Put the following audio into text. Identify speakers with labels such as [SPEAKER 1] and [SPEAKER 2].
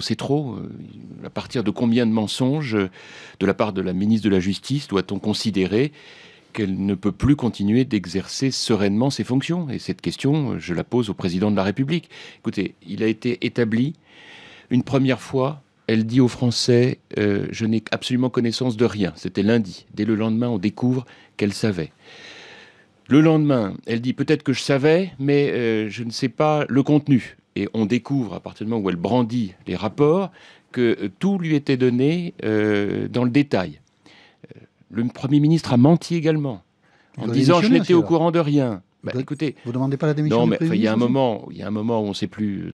[SPEAKER 1] c'est trop. Euh, à partir de combien de mensonges euh, de la part de la ministre de la Justice doit-on considérer qu'elle ne peut plus continuer d'exercer sereinement ses fonctions Et cette question, euh, je la pose au président de la République. Écoutez, il a été établi une première fois. Elle dit aux Français Je n'ai absolument connaissance de rien. C'était lundi. Dès le lendemain, on découvre qu'elle savait. Le lendemain, elle dit peut-être que je savais, mais je ne sais pas le contenu. Et on découvre, à partir du moment où elle brandit les rapports, que euh, tout lui était donné euh, dans le détail. Euh, le Premier ministre a menti également,
[SPEAKER 2] en disant « je n'étais au courant
[SPEAKER 1] de rien ». Vous bah, écoutez, vous
[SPEAKER 2] demandez pas la démission Non, mais il y a un moment,
[SPEAKER 1] il y a un moment où on ne sait plus